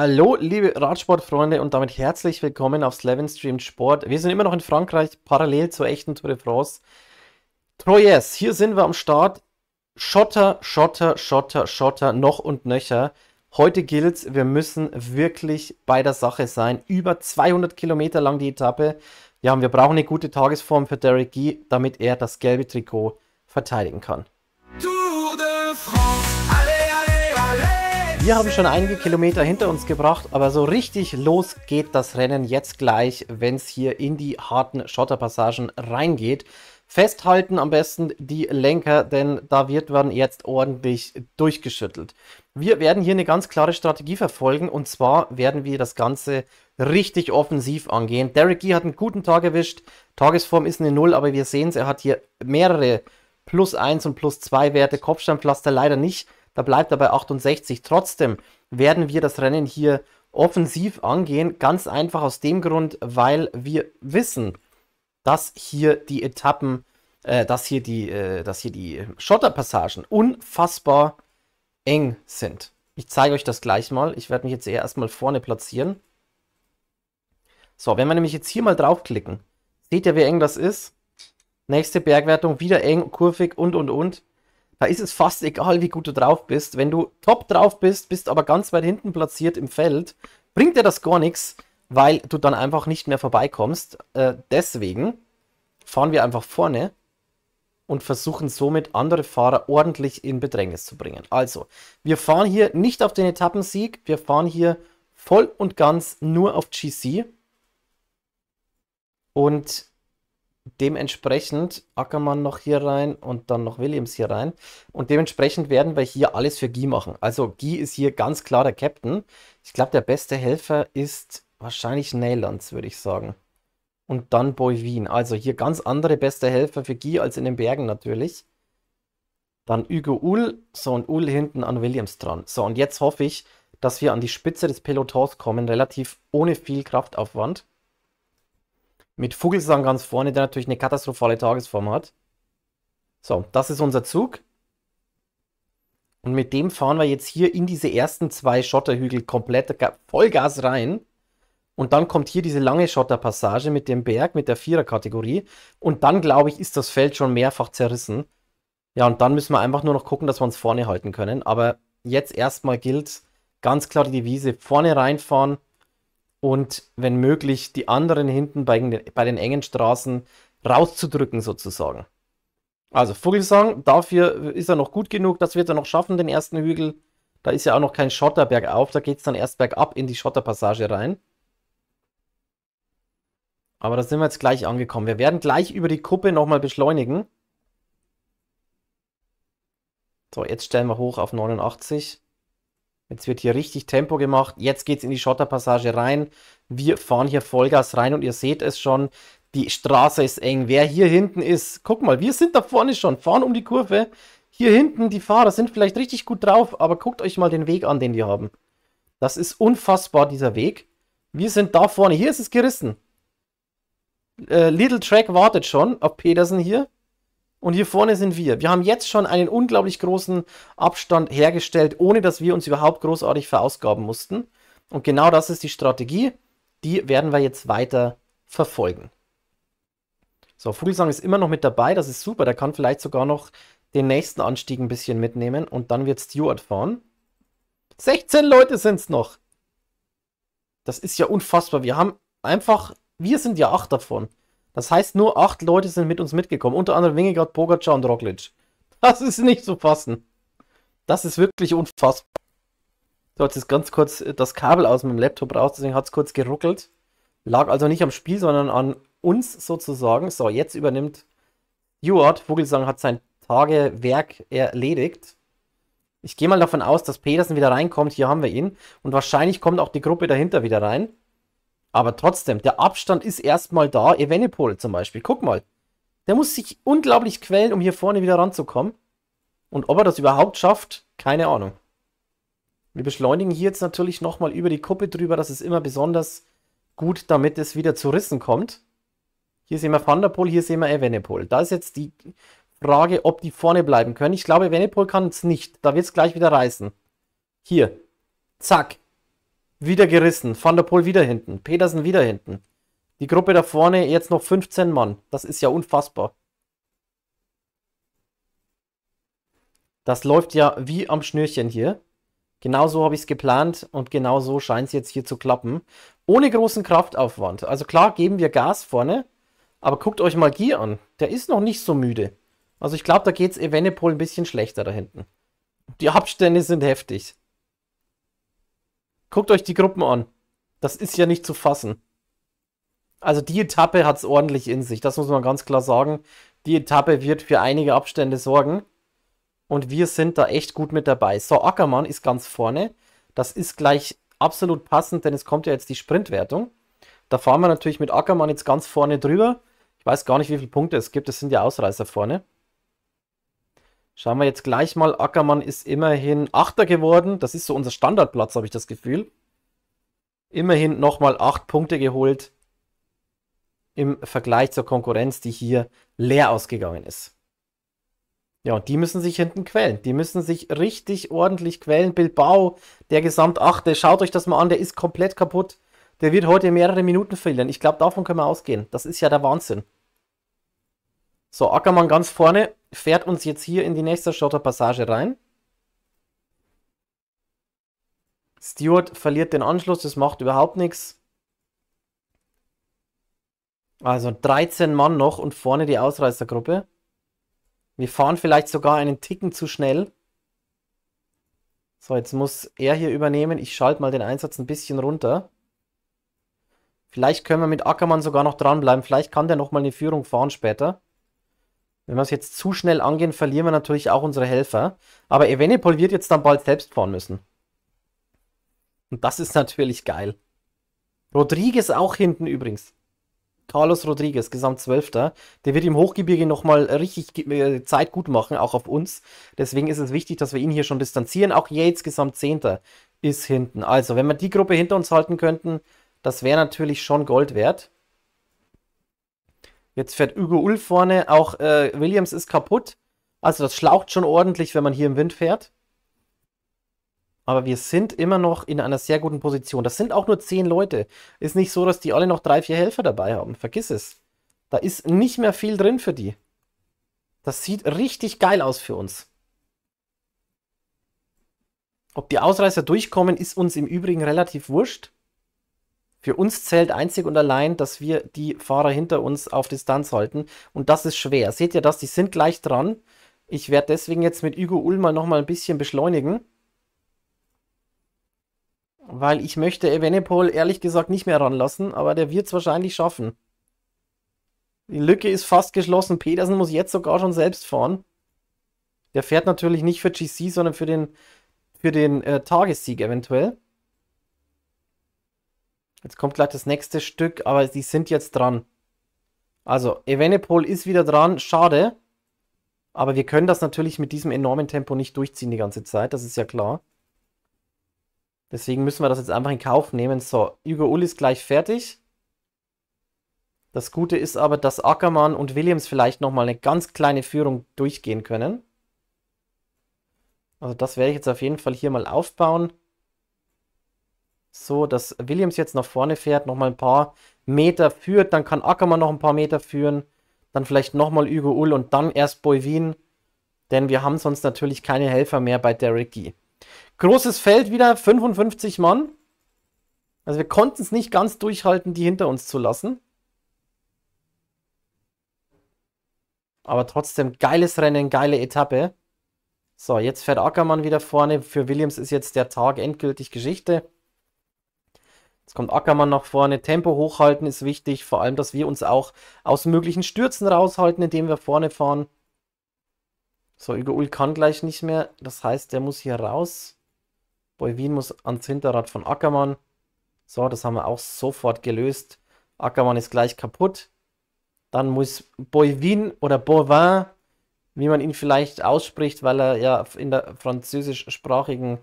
Hallo, liebe Radsportfreunde und damit herzlich willkommen auf Slevin Stream Sport. Wir sind immer noch in Frankreich, parallel zur echten Tour de France. Troyes, hier sind wir am Start. Schotter, Schotter, Schotter, Schotter, noch und nöcher. Heute gilt's, wir müssen wirklich bei der Sache sein. Über 200 Kilometer lang die Etappe. Ja, und wir brauchen eine gute Tagesform für Derek Gee, damit er das gelbe Trikot verteidigen kann. wir haben schon einige Kilometer hinter uns gebracht, aber so richtig los geht das Rennen jetzt gleich, wenn es hier in die harten Schotterpassagen reingeht. Festhalten am besten die Lenker, denn da wird man jetzt ordentlich durchgeschüttelt. Wir werden hier eine ganz klare Strategie verfolgen und zwar werden wir das Ganze richtig offensiv angehen. Derek Gee hat einen guten Tag erwischt, Tagesform ist eine Null, aber wir sehen es, er hat hier mehrere Plus 1 und Plus 2 Werte, Kopfsteinpflaster leider nicht da bleibt er bei 68. Trotzdem werden wir das Rennen hier offensiv angehen, ganz einfach aus dem Grund, weil wir wissen, dass hier die Etappen, äh, dass hier die, äh, dass hier die Schotterpassagen unfassbar eng sind. Ich zeige euch das gleich mal. Ich werde mich jetzt eher erstmal vorne platzieren. So, wenn wir nämlich jetzt hier mal draufklicken, seht ihr, wie eng das ist? Nächste Bergwertung, wieder eng, kurvig und, und, und. Da ist es fast egal, wie gut du drauf bist. Wenn du top drauf bist, bist aber ganz weit hinten platziert im Feld, bringt dir das gar nichts, weil du dann einfach nicht mehr vorbeikommst. Äh, deswegen fahren wir einfach vorne und versuchen somit andere Fahrer ordentlich in Bedrängnis zu bringen. Also, wir fahren hier nicht auf den Etappensieg, wir fahren hier voll und ganz nur auf GC. Und dementsprechend Ackermann noch hier rein und dann noch Williams hier rein. Und dementsprechend werden wir hier alles für Guy machen. Also Guy ist hier ganz klar der Captain. Ich glaube, der beste Helfer ist wahrscheinlich Neylands, würde ich sagen. Und dann Boy Wien. Also hier ganz andere beste Helfer für Guy als in den Bergen natürlich. Dann Hugo Uhl. So, und Uhl hinten an Williams dran. So, und jetzt hoffe ich, dass wir an die Spitze des Pelotons kommen, relativ ohne viel Kraftaufwand. Mit Vogelsang ganz vorne, der natürlich eine katastrophale Tagesform hat. So, das ist unser Zug. Und mit dem fahren wir jetzt hier in diese ersten zwei Schotterhügel komplett Vollgas rein. Und dann kommt hier diese lange Schotterpassage mit dem Berg, mit der Viererkategorie. Und dann, glaube ich, ist das Feld schon mehrfach zerrissen. Ja, und dann müssen wir einfach nur noch gucken, dass wir uns vorne halten können. Aber jetzt erstmal gilt ganz klar die Devise, vorne reinfahren, und wenn möglich die anderen hinten bei den, bei den engen Straßen rauszudrücken sozusagen. Also Vogelsang, dafür ist er noch gut genug, das wird er noch schaffen, den ersten Hügel. Da ist ja auch noch kein Schotterberg auf, da geht es dann erst bergab in die Schotterpassage rein. Aber da sind wir jetzt gleich angekommen. Wir werden gleich über die Kuppe nochmal beschleunigen. So, jetzt stellen wir hoch auf 89. Jetzt wird hier richtig Tempo gemacht. Jetzt geht es in die Schotterpassage rein. Wir fahren hier Vollgas rein und ihr seht es schon. Die Straße ist eng. Wer hier hinten ist, guck mal, wir sind da vorne schon, fahren um die Kurve. Hier hinten, die Fahrer sind vielleicht richtig gut drauf, aber guckt euch mal den Weg an, den die haben. Das ist unfassbar, dieser Weg. Wir sind da vorne. Hier ist es gerissen. Äh, Little Track wartet schon auf Petersen hier. Und hier vorne sind wir. Wir haben jetzt schon einen unglaublich großen Abstand hergestellt, ohne dass wir uns überhaupt großartig verausgaben mussten. Und genau das ist die Strategie. Die werden wir jetzt weiter verfolgen. So, Vogelsang ist immer noch mit dabei. Das ist super. Der kann vielleicht sogar noch den nächsten Anstieg ein bisschen mitnehmen. Und dann wird Stewart fahren. 16 Leute sind es noch. Das ist ja unfassbar. Wir haben einfach, wir sind ja acht davon. Das heißt, nur acht Leute sind mit uns mitgekommen. Unter anderem Wingegard, Pogacar und Roglic. Das ist nicht zu fassen. Das ist wirklich unfassbar. So, jetzt ist ganz kurz äh, das Kabel aus meinem Laptop raus, deswegen hat es kurz geruckelt. Lag also nicht am Spiel, sondern an uns sozusagen. So, jetzt übernimmt Stuart. Vogelsang hat sein Tagewerk erledigt. Ich gehe mal davon aus, dass Petersen wieder reinkommt. Hier haben wir ihn. Und wahrscheinlich kommt auch die Gruppe dahinter wieder rein. Aber trotzdem, der Abstand ist erstmal da. Evenepoel zum Beispiel, guck mal. Der muss sich unglaublich quälen, um hier vorne wieder ranzukommen. Und ob er das überhaupt schafft, keine Ahnung. Wir beschleunigen hier jetzt natürlich nochmal über die Kuppe drüber. Das ist immer besonders gut, damit es wieder zu Rissen kommt. Hier sehen wir Vanderpool, hier sehen wir Evenepoel. Da ist jetzt die Frage, ob die vorne bleiben können. Ich glaube, Evenepoel kann es nicht. Da wird es gleich wieder reißen. Hier. Zack. Wieder gerissen. Van der Poel wieder hinten. Petersen wieder hinten. Die Gruppe da vorne jetzt noch 15 Mann. Das ist ja unfassbar. Das läuft ja wie am Schnürchen hier. Genauso habe ich es geplant und genau so scheint es jetzt hier zu klappen. Ohne großen Kraftaufwand. Also klar geben wir Gas vorne, aber guckt euch mal Gier an. Der ist noch nicht so müde. Also ich glaube, da geht es Evenepoel ein bisschen schlechter da hinten. Die Abstände sind heftig. Guckt euch die Gruppen an. Das ist ja nicht zu fassen. Also die Etappe hat es ordentlich in sich, das muss man ganz klar sagen. Die Etappe wird für einige Abstände sorgen. Und wir sind da echt gut mit dabei. So, Ackermann ist ganz vorne. Das ist gleich absolut passend, denn es kommt ja jetzt die Sprintwertung. Da fahren wir natürlich mit Ackermann jetzt ganz vorne drüber. Ich weiß gar nicht, wie viele Punkte es gibt. Es sind ja Ausreißer vorne. Schauen wir jetzt gleich mal. Ackermann ist immerhin Achter geworden. Das ist so unser Standardplatz, habe ich das Gefühl. Immerhin nochmal acht Punkte geholt im Vergleich zur Konkurrenz, die hier leer ausgegangen ist. Ja, und die müssen sich hinten quälen. Die müssen sich richtig ordentlich quälen. Bilbao, der Gesamtachte, schaut euch das mal an, der ist komplett kaputt. Der wird heute mehrere Minuten verlieren. Ich glaube, davon können wir ausgehen. Das ist ja der Wahnsinn. So, Ackermann ganz vorne fährt uns jetzt hier in die nächste Schotterpassage rein. Stewart verliert den Anschluss, das macht überhaupt nichts. Also 13 Mann noch und vorne die Ausreißergruppe. Wir fahren vielleicht sogar einen Ticken zu schnell. So, jetzt muss er hier übernehmen. Ich schalte mal den Einsatz ein bisschen runter. Vielleicht können wir mit Ackermann sogar noch dranbleiben. Vielleicht kann der nochmal eine Führung fahren später. Wenn wir es jetzt zu schnell angehen, verlieren wir natürlich auch unsere Helfer. Aber Evenipol wird jetzt dann bald selbst fahren müssen. Und das ist natürlich geil. Rodriguez auch hinten übrigens. Carlos Rodriguez, Gesamtzwölfter. Der wird im Hochgebirge nochmal richtig äh, Zeit gut machen, auch auf uns. Deswegen ist es wichtig, dass wir ihn hier schon distanzieren. Auch Yates, Gesamtzehnter, ist hinten. Also, wenn wir die Gruppe hinter uns halten könnten, das wäre natürlich schon Gold wert. Jetzt fährt Hugo Ulf vorne, auch äh, Williams ist kaputt. Also das schlaucht schon ordentlich, wenn man hier im Wind fährt. Aber wir sind immer noch in einer sehr guten Position. Das sind auch nur zehn Leute. Ist nicht so, dass die alle noch drei, vier Helfer dabei haben. Vergiss es. Da ist nicht mehr viel drin für die. Das sieht richtig geil aus für uns. Ob die Ausreißer durchkommen, ist uns im Übrigen relativ wurscht. Für uns zählt einzig und allein, dass wir die Fahrer hinter uns auf Distanz halten. Und das ist schwer. Seht ihr das? Die sind gleich dran. Ich werde deswegen jetzt mit Hugo Ulmer nochmal ein bisschen beschleunigen. Weil ich möchte Ebenepol ehrlich gesagt nicht mehr ranlassen, aber der wird es wahrscheinlich schaffen. Die Lücke ist fast geschlossen. Petersen muss jetzt sogar schon selbst fahren. Der fährt natürlich nicht für GC, sondern für den, für den äh, Tagessieg eventuell. Jetzt kommt gleich das nächste Stück, aber die sind jetzt dran. Also, Evenepol ist wieder dran, schade. Aber wir können das natürlich mit diesem enormen Tempo nicht durchziehen die ganze Zeit, das ist ja klar. Deswegen müssen wir das jetzt einfach in Kauf nehmen. So, Hugo Ull ist gleich fertig. Das Gute ist aber, dass Ackermann und Williams vielleicht nochmal eine ganz kleine Führung durchgehen können. Also das werde ich jetzt auf jeden Fall hier mal aufbauen so, dass Williams jetzt nach vorne fährt, nochmal ein paar Meter führt, dann kann Ackermann noch ein paar Meter führen, dann vielleicht nochmal Hugo Ull und dann erst Boivin, denn wir haben sonst natürlich keine Helfer mehr bei Derek G. Großes Feld wieder, 55 Mann. Also wir konnten es nicht ganz durchhalten, die hinter uns zu lassen. Aber trotzdem geiles Rennen, geile Etappe. So, jetzt fährt Ackermann wieder vorne. Für Williams ist jetzt der Tag endgültig Geschichte. Jetzt kommt Ackermann nach vorne. Tempo hochhalten ist wichtig. Vor allem, dass wir uns auch aus möglichen Stürzen raushalten, indem wir vorne fahren. So, Ugo Ul kann gleich nicht mehr. Das heißt, der muss hier raus. Boivin muss ans Hinterrad von Ackermann. So, das haben wir auch sofort gelöst. Ackermann ist gleich kaputt. Dann muss Boivin oder Bovin, wie man ihn vielleicht ausspricht, weil er ja in der französischsprachigen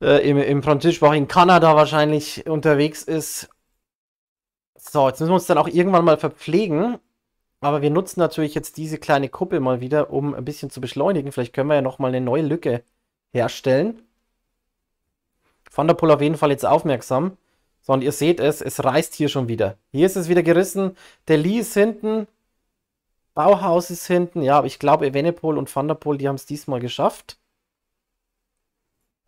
äh, im, im Französischsprachigen Kanada wahrscheinlich unterwegs ist. So, jetzt müssen wir uns dann auch irgendwann mal verpflegen. Aber wir nutzen natürlich jetzt diese kleine Kuppel mal wieder, um ein bisschen zu beschleunigen. Vielleicht können wir ja nochmal eine neue Lücke herstellen. Van der Poel auf jeden Fall jetzt aufmerksam. So, und ihr seht es, es reißt hier schon wieder. Hier ist es wieder gerissen. Der Lee ist hinten. Bauhaus ist hinten. Ja, aber ich glaube, Evenepol und Van der Poel, die haben es diesmal geschafft.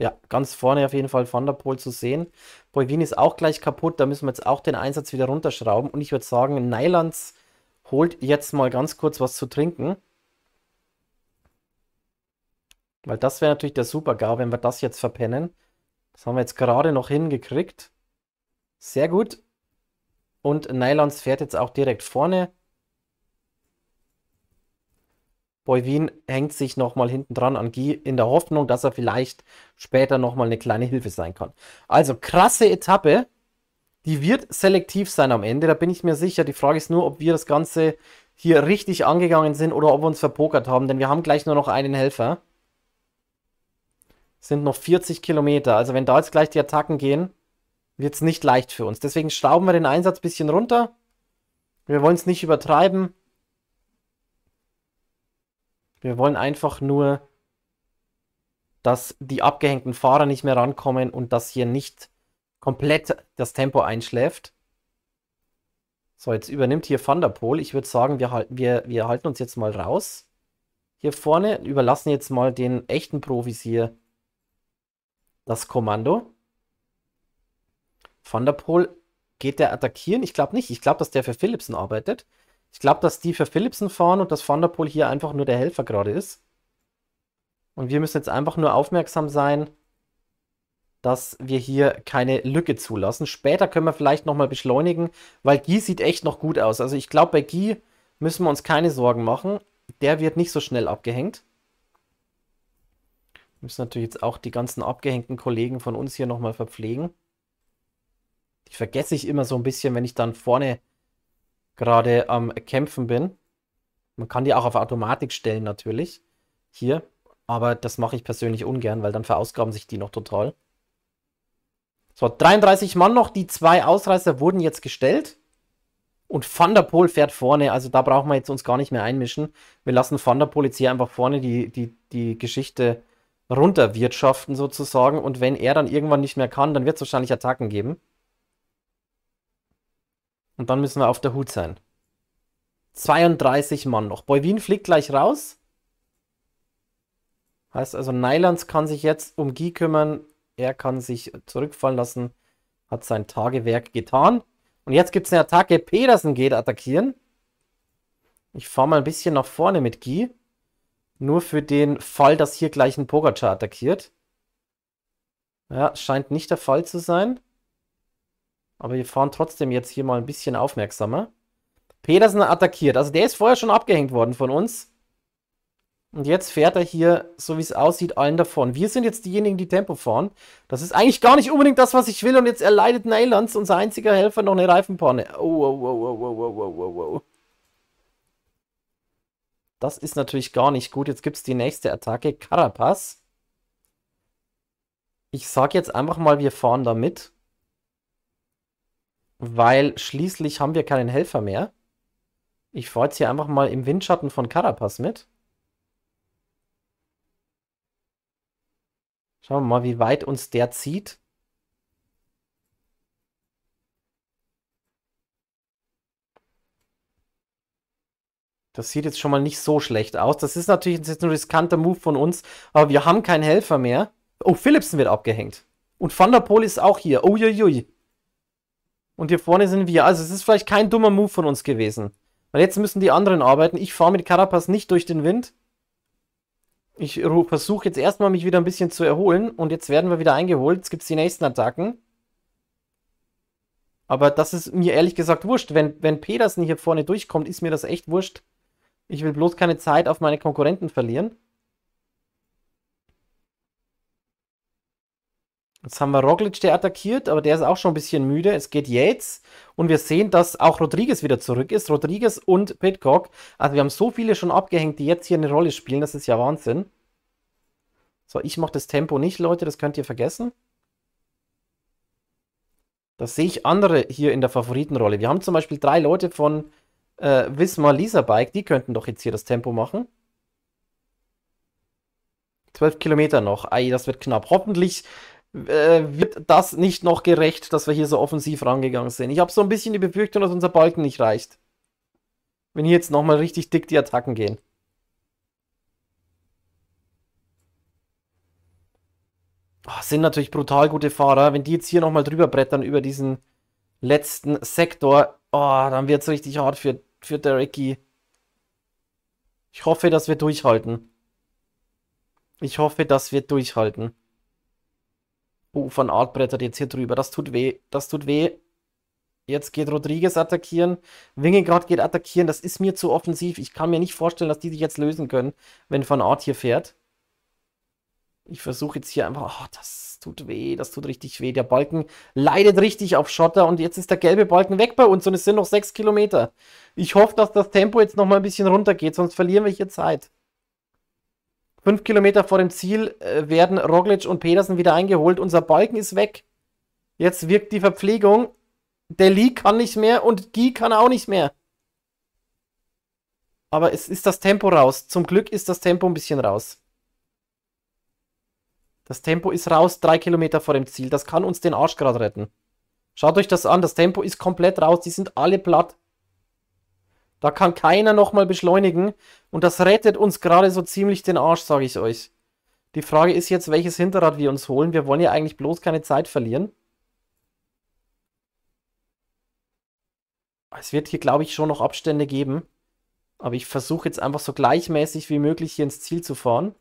Ja, ganz vorne auf jeden Fall Van der Poel zu sehen. Boivin ist auch gleich kaputt, da müssen wir jetzt auch den Einsatz wieder runterschrauben. Und ich würde sagen, Neilands holt jetzt mal ganz kurz was zu trinken. Weil das wäre natürlich der Super-GAU, wenn wir das jetzt verpennen. Das haben wir jetzt gerade noch hingekriegt. Sehr gut. Und Nylons fährt jetzt auch direkt vorne. Boivin hängt sich nochmal hinten dran an Guy in der Hoffnung, dass er vielleicht später nochmal eine kleine Hilfe sein kann. Also krasse Etappe. Die wird selektiv sein am Ende, da bin ich mir sicher. Die Frage ist nur, ob wir das Ganze hier richtig angegangen sind oder ob wir uns verpokert haben, denn wir haben gleich nur noch einen Helfer. sind noch 40 Kilometer, also wenn da jetzt gleich die Attacken gehen, wird es nicht leicht für uns. Deswegen schrauben wir den Einsatz ein bisschen runter. Wir wollen es nicht übertreiben. Wir wollen einfach nur, dass die abgehängten Fahrer nicht mehr rankommen und dass hier nicht komplett das Tempo einschläft. So, jetzt übernimmt hier Thunderpol. Ich würde sagen, wir, wir, wir halten uns jetzt mal raus. Hier vorne überlassen jetzt mal den echten Profis hier das Kommando. Thunderpol geht der attackieren? Ich glaube nicht. Ich glaube, dass der für Philipsen arbeitet. Ich glaube, dass die für Philipsen fahren und dass Van der Poel hier einfach nur der Helfer gerade ist. Und wir müssen jetzt einfach nur aufmerksam sein, dass wir hier keine Lücke zulassen. Später können wir vielleicht nochmal beschleunigen, weil Guy sieht echt noch gut aus. Also ich glaube, bei Guy müssen wir uns keine Sorgen machen. Der wird nicht so schnell abgehängt. Wir müssen natürlich jetzt auch die ganzen abgehängten Kollegen von uns hier nochmal verpflegen. Die vergesse ich immer so ein bisschen, wenn ich dann vorne gerade am Kämpfen bin. Man kann die auch auf Automatik stellen natürlich. Hier. Aber das mache ich persönlich ungern, weil dann verausgaben sich die noch total. So, 33 Mann noch. Die zwei Ausreißer wurden jetzt gestellt. Und Thunderpool fährt vorne. Also da brauchen wir jetzt uns gar nicht mehr einmischen. Wir lassen Thunderpool jetzt hier einfach vorne die, die, die Geschichte runterwirtschaften sozusagen. Und wenn er dann irgendwann nicht mehr kann, dann wird es wahrscheinlich Attacken geben. Und dann müssen wir auf der Hut sein. 32 Mann noch. Boy fliegt gleich raus. Heißt also, Nylands kann sich jetzt um Guy kümmern. Er kann sich zurückfallen lassen. Hat sein Tagewerk getan. Und jetzt gibt es eine Attacke. Pedersen geht attackieren. Ich fahre mal ein bisschen nach vorne mit Guy. Nur für den Fall, dass hier gleich ein Pogacar attackiert. Ja, scheint nicht der Fall zu sein. Aber wir fahren trotzdem jetzt hier mal ein bisschen aufmerksamer. Pedersen attackiert. Also der ist vorher schon abgehängt worden von uns. Und jetzt fährt er hier, so wie es aussieht, allen davon. Wir sind jetzt diejenigen, die Tempo fahren. Das ist eigentlich gar nicht unbedingt das, was ich will. Und jetzt erleidet Nylans, unser einziger Helfer, noch eine Reifenpanne. Oh, oh, oh, oh, oh, oh, oh, oh, oh. oh. Das ist natürlich gar nicht gut. Jetzt gibt es die nächste Attacke. Carapaz. Ich sag jetzt einfach mal, wir fahren da mit weil schließlich haben wir keinen Helfer mehr. Ich fahre jetzt hier einfach mal im Windschatten von Carapaz mit. Schauen wir mal, wie weit uns der zieht. Das sieht jetzt schon mal nicht so schlecht aus. Das ist natürlich jetzt ein riskanter Move von uns, aber wir haben keinen Helfer mehr. Oh, Philipsen wird abgehängt. Und Van der Poel ist auch hier. Uiuiui. Und hier vorne sind wir. Also es ist vielleicht kein dummer Move von uns gewesen. Weil jetzt müssen die anderen arbeiten. Ich fahre mit Carapaz nicht durch den Wind. Ich versuche jetzt erstmal mich wieder ein bisschen zu erholen. Und jetzt werden wir wieder eingeholt. Jetzt gibt es die nächsten Attacken. Aber das ist mir ehrlich gesagt wurscht. Wenn, wenn Pedersen hier vorne durchkommt, ist mir das echt wurscht. Ich will bloß keine Zeit auf meine Konkurrenten verlieren. Jetzt haben wir Roglic, der attackiert, aber der ist auch schon ein bisschen müde. Es geht Yates und wir sehen, dass auch Rodriguez wieder zurück ist. Rodriguez und Pitcock. Also wir haben so viele schon abgehängt, die jetzt hier eine Rolle spielen. Das ist ja Wahnsinn. So, ich mache das Tempo nicht, Leute. Das könnt ihr vergessen. Da sehe ich andere hier in der Favoritenrolle. Wir haben zum Beispiel drei Leute von äh, Wismar Bike. Die könnten doch jetzt hier das Tempo machen. 12 Kilometer noch. Ei, das wird knapp. Hoffentlich äh, wird das nicht noch gerecht, dass wir hier so offensiv rangegangen sind. Ich habe so ein bisschen die Befürchtung, dass unser Balken nicht reicht. Wenn hier jetzt nochmal richtig dick die Attacken gehen. Ach, sind natürlich brutal gute Fahrer. Wenn die jetzt hier nochmal drüber brettern über diesen letzten Sektor, oh, dann wird es richtig hart für, für Dereki. Ich hoffe, dass wir durchhalten. Ich hoffe, dass wir durchhalten. Oh, Van Art brettert jetzt hier drüber. Das tut weh. Das tut weh. Jetzt geht Rodriguez attackieren. Wingegaard geht attackieren. Das ist mir zu offensiv. Ich kann mir nicht vorstellen, dass die sich jetzt lösen können, wenn Van Ort hier fährt. Ich versuche jetzt hier einfach. Oh, das tut weh. Das tut richtig weh. Der Balken leidet richtig auf Schotter. Und jetzt ist der gelbe Balken weg bei uns. Und es sind noch sechs Kilometer. Ich hoffe, dass das Tempo jetzt nochmal ein bisschen runtergeht. Sonst verlieren wir hier Zeit. Fünf Kilometer vor dem Ziel äh, werden Roglic und Pedersen wieder eingeholt. Unser Balken ist weg. Jetzt wirkt die Verpflegung. Der Lee kann nicht mehr und Guy kann auch nicht mehr. Aber es ist das Tempo raus. Zum Glück ist das Tempo ein bisschen raus. Das Tempo ist raus, drei Kilometer vor dem Ziel. Das kann uns den Arsch gerade retten. Schaut euch das an, das Tempo ist komplett raus. Die sind alle platt. Da kann keiner nochmal beschleunigen. Und das rettet uns gerade so ziemlich den Arsch, sage ich euch. Die Frage ist jetzt, welches Hinterrad wir uns holen. Wir wollen ja eigentlich bloß keine Zeit verlieren. Es wird hier, glaube ich, schon noch Abstände geben. Aber ich versuche jetzt einfach so gleichmäßig wie möglich hier ins Ziel zu fahren.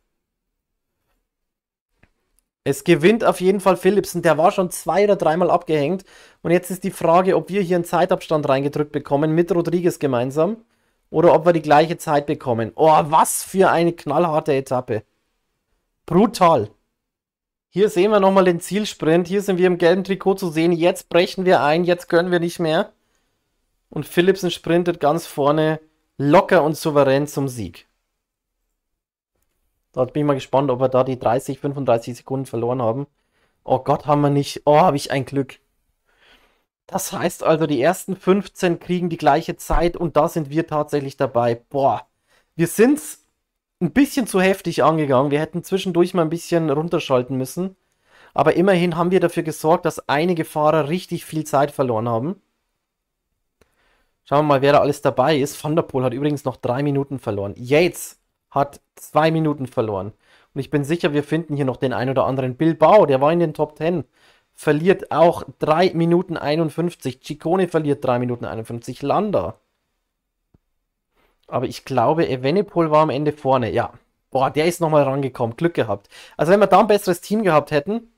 Es gewinnt auf jeden Fall Philipsen. Der war schon zwei oder dreimal abgehängt. Und jetzt ist die Frage, ob wir hier einen Zeitabstand reingedrückt bekommen mit Rodriguez gemeinsam oder ob wir die gleiche Zeit bekommen. Oh, was für eine knallharte Etappe. Brutal. Hier sehen wir nochmal den Zielsprint. Hier sind wir im gelben Trikot zu sehen. Jetzt brechen wir ein. Jetzt können wir nicht mehr. Und Philipsen sprintet ganz vorne locker und souverän zum Sieg. Da bin ich mal gespannt, ob wir da die 30, 35 Sekunden verloren haben. Oh Gott, haben wir nicht. Oh, habe ich ein Glück. Das heißt also, die ersten 15 kriegen die gleiche Zeit und da sind wir tatsächlich dabei. Boah, wir sind es ein bisschen zu heftig angegangen. Wir hätten zwischendurch mal ein bisschen runterschalten müssen. Aber immerhin haben wir dafür gesorgt, dass einige Fahrer richtig viel Zeit verloren haben. Schauen wir mal, wer da alles dabei ist. Van der Poel hat übrigens noch drei Minuten verloren. Yates hat zwei Minuten verloren. Und ich bin sicher, wir finden hier noch den einen oder anderen. Bilbao, der war in den Top 10, verliert auch 3 Minuten 51. Ciccone verliert 3 Minuten 51. Landa. Aber ich glaube, Evenepoel war am Ende vorne. Ja. Boah, der ist nochmal rangekommen. Glück gehabt. Also wenn wir da ein besseres Team gehabt hätten,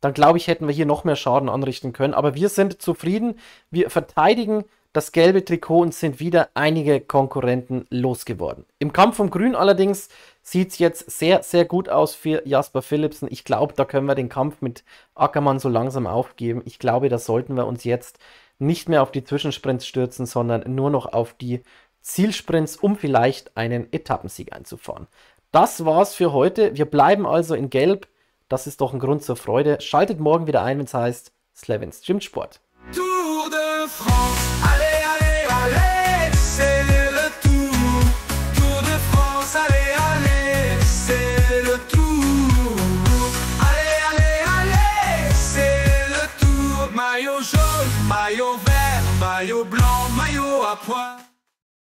dann glaube ich, hätten wir hier noch mehr Schaden anrichten können. Aber wir sind zufrieden. Wir verteidigen das gelbe Trikot und sind wieder einige Konkurrenten losgeworden. Im Kampf um Grün allerdings sieht es jetzt sehr, sehr gut aus für Jasper Philipsen. Ich glaube, da können wir den Kampf mit Ackermann so langsam aufgeben. Ich glaube, da sollten wir uns jetzt nicht mehr auf die Zwischensprints stürzen, sondern nur noch auf die Zielsprints, um vielleicht einen Etappensieg einzufahren. Das war's für heute. Wir bleiben also in Gelb. Das ist doch ein Grund zur Freude. Schaltet morgen wieder ein, wenn es heißt Slevens Gym Sport. France. Maillot vert, maillot blanc, maillot à poids.